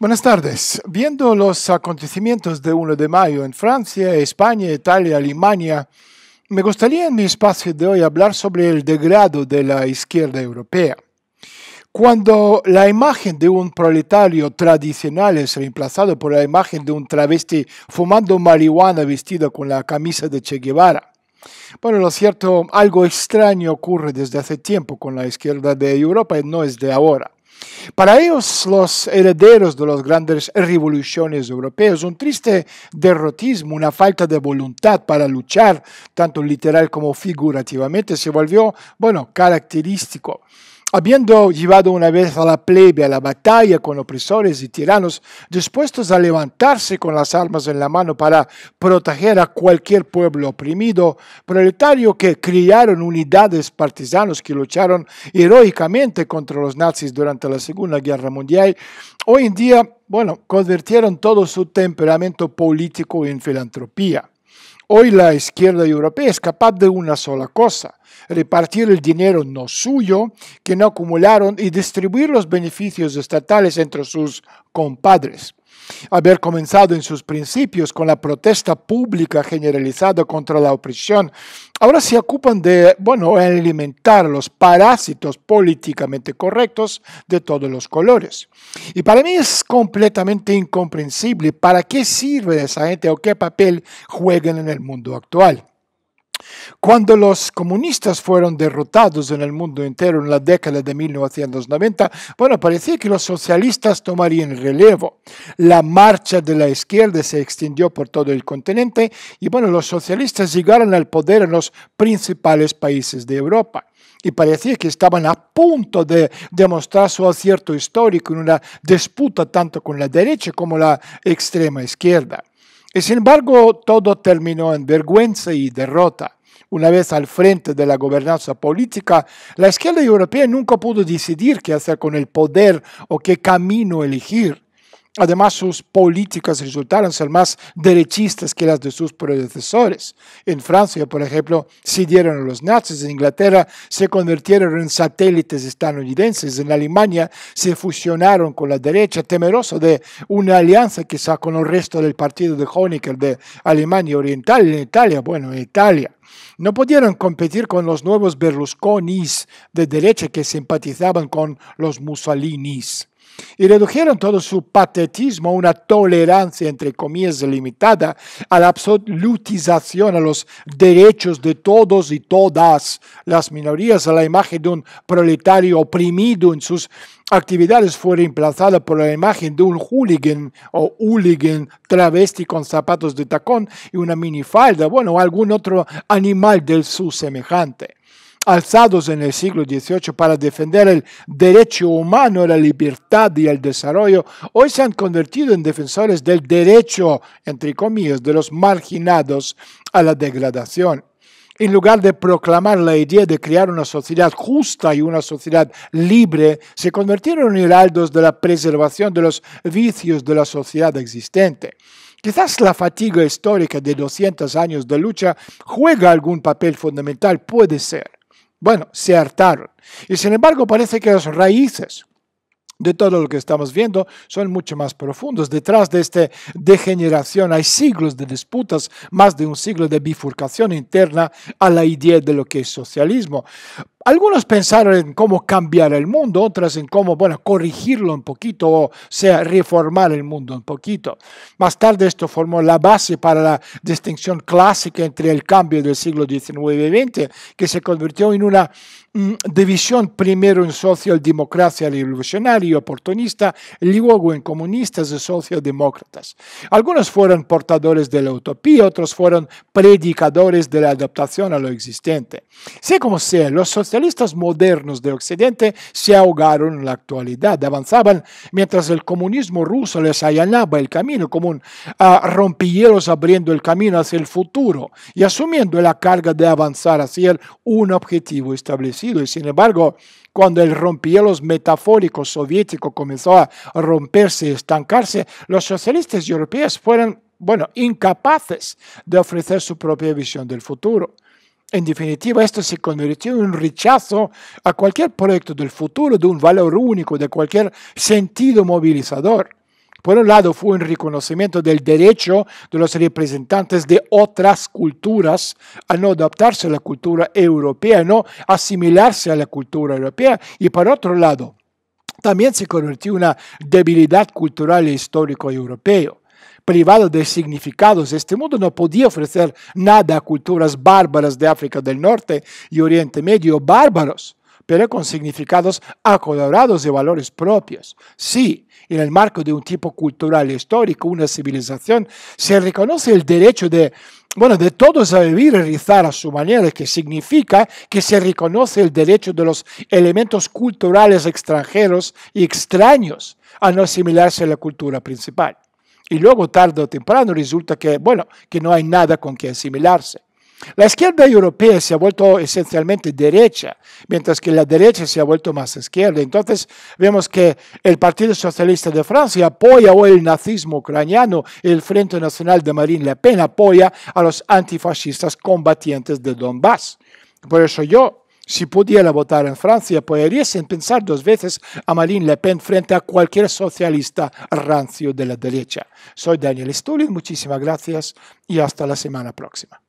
Buenas tardes. Viendo los acontecimientos de 1 de mayo en Francia, España, Italia, Alemania, me gustaría en mi espacio de hoy hablar sobre el degrado de la izquierda europea. Cuando la imagen de un proletario tradicional es reemplazada por la imagen de un travesti fumando marihuana vestido con la camisa de Che Guevara. Bueno, lo cierto, algo extraño ocurre desde hace tiempo con la izquierda de Europa y no es de ahora. Para ellos, los herederos de las grandes revoluciones europeas, un triste derrotismo, una falta de voluntad para luchar, tanto literal como figurativamente, se volvió, bueno, característico habiendo llevado una vez a la plebe a la batalla con opresores y tiranos, dispuestos a levantarse con las armas en la mano para proteger a cualquier pueblo oprimido, proletario que crearon unidades partisanos que lucharon heroicamente contra los nazis durante la Segunda Guerra Mundial, hoy en día, bueno, convirtieron todo su temperamento político en filantropía. Hoy la izquierda europea es capaz de una sola cosa, repartir el dinero no suyo que no acumularon y distribuir los beneficios estatales entre sus compadres haber comenzado en sus principios con la protesta pública generalizada contra la opresión, ahora se ocupan de, bueno, alimentar los parásitos políticamente correctos de todos los colores. Y para mí es completamente incomprensible para qué sirve esa gente o qué papel juegan en el mundo actual. Cuando los comunistas fueron derrotados en el mundo entero en la década de 1990, bueno, parecía que los socialistas tomarían relevo. La marcha de la izquierda se extendió por todo el continente y bueno, los socialistas llegaron al poder en los principales países de Europa y parecía que estaban a punto de demostrar su acierto histórico en una disputa tanto con la derecha como la extrema izquierda. Y sin embargo, todo terminó en vergüenza y derrota. Una vez al frente de la gobernanza política, la izquierda europea nunca pudo decidir qué hacer con el poder o qué camino elegir. Además, sus políticas resultaron ser más derechistas que las de sus predecesores. En Francia, por ejemplo, dieron a los nazis, en Inglaterra se convirtieron en satélites estadounidenses, en Alemania se fusionaron con la derecha, temeroso de una alianza quizá con el resto del partido de Honecker de Alemania Oriental, en Italia, bueno, en Italia no pudieron competir con los nuevos Berlusconis de derecha que simpatizaban con los Mussolinis y redujeron todo su patetismo a una tolerancia, entre comillas, limitada a la absolutización, a los derechos de todos y todas las minorías, a la imagen de un proletario oprimido en sus actividades fue reemplazada por la imagen de un hooligan o hooligan travesti con zapatos de tacón y una minifalda, bueno, algún otro animal del su semejante alzados en el siglo XVIII para defender el derecho humano, a la libertad y al desarrollo, hoy se han convertido en defensores del derecho, entre comillas, de los marginados a la degradación. En lugar de proclamar la idea de crear una sociedad justa y una sociedad libre, se convirtieron en heraldos de la preservación de los vicios de la sociedad existente. Quizás la fatiga histórica de 200 años de lucha juega algún papel fundamental, puede ser. Bueno, se hartaron. Y sin embargo parece que las raíces de todo lo que estamos viendo son mucho más profundos. Detrás de esta degeneración hay siglos de disputas, más de un siglo de bifurcación interna a la idea de lo que es socialismo. Algunos pensaron en cómo cambiar el mundo, otras en cómo, bueno, corregirlo un poquito, o sea, reformar el mundo un poquito. Más tarde esto formó la base para la distinción clásica entre el cambio del siglo XIX y XX, que se convirtió en una mm, división primero en socialdemocracia revolucionaria y oportunista, luego en comunistas y socialdemócratas. Algunos fueron portadores de la utopía, otros fueron predicadores de la adaptación a lo existente. Sea como sea, los socialistas modernos de Occidente se ahogaron en la actualidad, avanzaban mientras el comunismo ruso les allanaba el camino como un abriendo el camino hacia el futuro y asumiendo la carga de avanzar hacia un objetivo establecido. Y sin embargo, cuando el rompielos metafórico soviético comenzó a romperse y estancarse, los socialistas europeos fueron, bueno, incapaces de ofrecer su propia visión del futuro. En definitiva, esto se convirtió en un rechazo a cualquier proyecto del futuro de un valor único, de cualquier sentido movilizador. Por un lado, fue un reconocimiento del derecho de los representantes de otras culturas a no adaptarse a la cultura europea, no asimilarse a la cultura europea. Y por otro lado, también se convirtió en una debilidad cultural e histórico europeo privado de significados, este mundo no podía ofrecer nada a culturas bárbaras de África del Norte y Oriente Medio, bárbaros, pero con significados acolorados de valores propios. Sí, en el marco de un tipo cultural histórico, una civilización, se reconoce el derecho de, bueno, de todos a vivir y rizar a su manera, que significa que se reconoce el derecho de los elementos culturales extranjeros y extraños a no asimilarse a la cultura principal. Y luego, tarde o temprano, resulta que, bueno, que no hay nada con que asimilarse. La izquierda europea se ha vuelto esencialmente derecha, mientras que la derecha se ha vuelto más izquierda. Entonces vemos que el Partido Socialista de Francia apoya hoy el nazismo ucraniano el Frente Nacional de Marine Le Pen apoya a los antifascistas combatientes de Donbass. Por eso yo si pudiera votar en Francia, podría sin pensar dos veces a Marine Le Pen frente a cualquier socialista rancio de la derecha. Soy Daniel Stulin, muchísimas gracias y hasta la semana próxima.